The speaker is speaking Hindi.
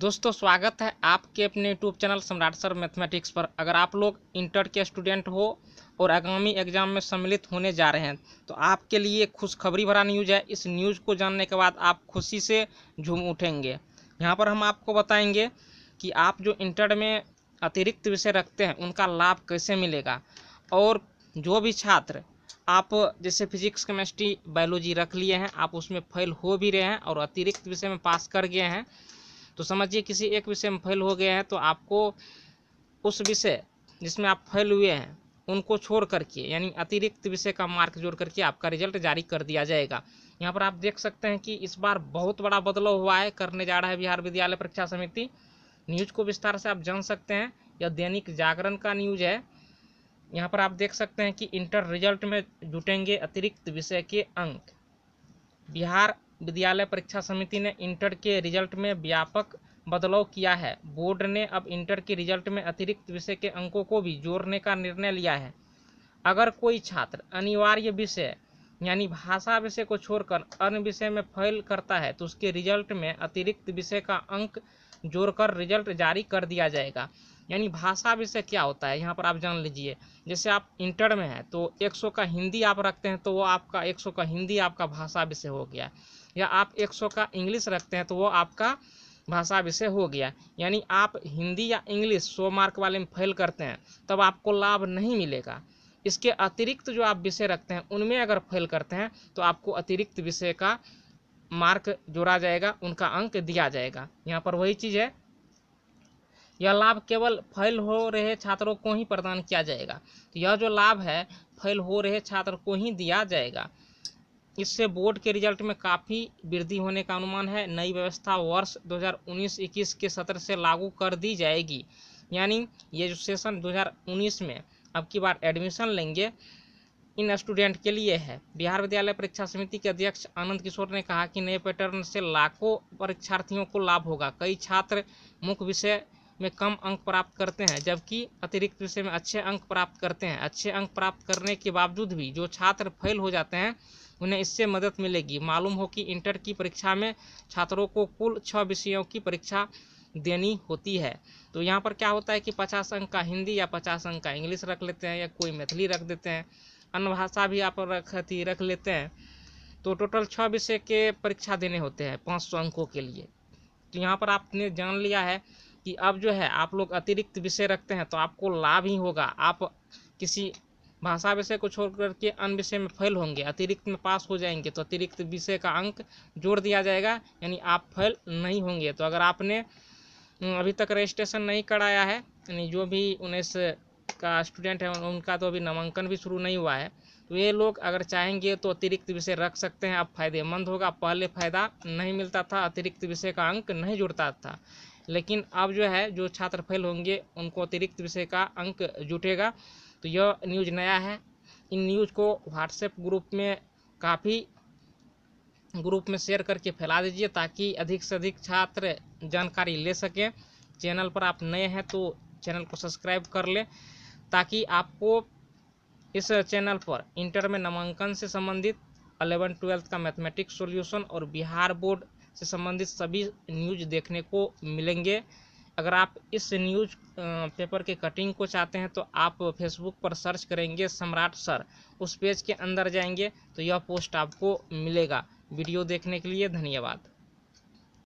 दोस्तों स्वागत है आपके अपने YouTube channel Samrat sir mathematics पर अगर आप लोग इंटर के स्टूडेंट हो और आगामी एग्जाम में सम्मिलित होने जा रहे हैं तो आपके लिए खुशखबरी भरा न्यूज़ है इस न्यूज़ को जानने के बाद आप खुशी से झूम उठेंगे यहाँ पर हम आपको बताएंगे कि आप जो इंटर में अतिरिक्त विषय रखते हैं उनका लाभ कैसे मिलेगा और जो भी छात्र आप जैसे फिजिक्स केमिस्ट्री बायोलॉजी रख लिए हैं आप उसमें फेल हो भी रहे हैं और अतिरिक्त विषय में पास कर गए हैं तो समझिए किसी एक विषय में फेल हो गए हैं तो आपको उस विषय जिसमें आप फेल हुए हैं उनको छोड़ करके यानी अतिरिक्त विषय का मार्क जोड़ करके आपका रिजल्ट जारी कर दिया जाएगा यहाँ पर आप देख सकते हैं कि इस बार बहुत बड़ा बदलाव हुआ है करने जा रहा है बिहार विद्यालय परीक्षा समिति न्यूज को विस्तार से आप जान सकते हैं यह दैनिक जागरण का न्यूज है यहाँ पर आप देख सकते हैं कि इंटर रिजल्ट में जुटेंगे अतिरिक्त विषय के अंक बिहार विद्यालय परीक्षा समिति ने इंटर के रिजल्ट में व्यापक बदलाव किया है बोर्ड ने अब इंटर के रिजल्ट में अतिरिक्त विषय के अंकों को भी जोड़ने का निर्णय लिया है अगर कोई छात्र अनिवार्य विषय यानी भाषा विषय को छोड़कर अन्य विषय में फैल करता है तो उसके रिजल्ट में अतिरिक्त विषय का अंक जोड़कर रिजल्ट जारी कर दिया जाएगा यानी भाषा विषय क्या होता है यहाँ पर आप जान लीजिए जैसे आप इंटर में हैं तो 100 का हिंदी आप रखते हैं तो वो आपका 100 का हिंदी आपका भाषा विषय हो गया या आप 100 का इंग्लिश रखते हैं तो वो आपका भाषा विषय हो गया यानी आप हिंदी या इंग्लिश सौ मार्क वाले में फेल करते हैं तब आपको लाभ नहीं मिलेगा इसके अतिरिक्त जो आप विषय रखते हैं उनमें अगर फेल करते हैं तो आपको अतिरिक्त विषय का मार्क जोड़ा जाएगा उनका अंक दिया जाएगा यहाँ पर वही चीज़ है यह लाभ केवल फेल हो रहे छात्रों को ही प्रदान किया जाएगा तो यह जो लाभ है फेल हो रहे छात्र को ही दिया जाएगा इससे बोर्ड के रिजल्ट में काफ़ी वृद्धि होने का अनुमान है नई व्यवस्था वर्ष 2019-21 के सत्र से लागू कर दी जाएगी यानी ये जो सेशन 2019 में अब की बार एडमिशन लेंगे इन स्टूडेंट के लिए है बिहार विद्यालय परीक्षा समिति के अध्यक्ष आनंद किशोर ने कहा कि नए पैटर्न से लाखों परीक्षार्थियों को लाभ होगा कई छात्र मुख्य विषय में कम अंक प्राप्त करते हैं जबकि अतिरिक्त विषय में अच्छे अंक प्राप्त करते हैं अच्छे अंक प्राप्त करने के बावजूद भी जो छात्र फेल हो जाते हैं उन्हें इससे मदद मिलेगी मालूम हो कि इंटर की परीक्षा में छात्रों को कुल छः विषयों की परीक्षा देनी होती है तो यहाँ पर क्या होता है कि पचास अंक का हिंदी या पचास अंक का इंग्लिश रख लेते हैं या कोई मैथिली रख देते हैं अन्य भाषा भी आप रख रख लेते हैं तो टोटल छः विषय के परीक्षा देने होते हैं पाँच सौ अंकों के लिए तो यहाँ पर आपने जान लिया है कि अब जो है आप लोग अतिरिक्त विषय रखते हैं तो आपको लाभ ही होगा आप किसी भाषा विषय को छोड़ करके अन्य विषय में फेल होंगे अतिरिक्त में पास हो जाएंगे तो अतिरिक्त विषय का अंक जोड़ दिया जाएगा यानी आप फेल नहीं होंगे तो अगर आपने हम्म, अभी तक रजिस्ट्रेशन नहीं कराया है यानी जो भी उन्नीस का स्टूडेंट है उनका तो अभी नामांकन भी शुरू नहीं हुआ है तो ये लोग अगर चाहेंगे तो अतिरिक्त विषय रख सकते हैं अब फायदेमंद होगा पहले फ़ायदा नहीं मिलता था अतिरिक्त विषय का अंक नहीं जुड़ता था लेकिन अब जो है जो छात्र फेल होंगे उनको अतिरिक्त विषय का अंक जुटेगा तो यह न्यूज नया है इन न्यूज को व्हाट्सएप ग्रुप में काफ़ी ग्रुप में शेयर करके फैला दीजिए ताकि अधिक से अधिक छात्र जानकारी ले सकें चैनल पर आप नए हैं तो चैनल को सब्सक्राइब कर लें ताकि आपको इस चैनल पर इंटर में नामांकन से संबंधित अलेवन ट्वेल्थ का मैथमेटिक्स सॉल्यूशन और बिहार बोर्ड से संबंधित सभी न्यूज देखने को मिलेंगे अगर आप इस न्यूज पेपर के कटिंग को चाहते हैं तो आप फेसबुक पर सर्च करेंगे सम्राट सर उस पेज के अंदर जाएंगे तो यह पोस्ट आपको मिलेगा वीडियो देखने के लिए धन्यवाद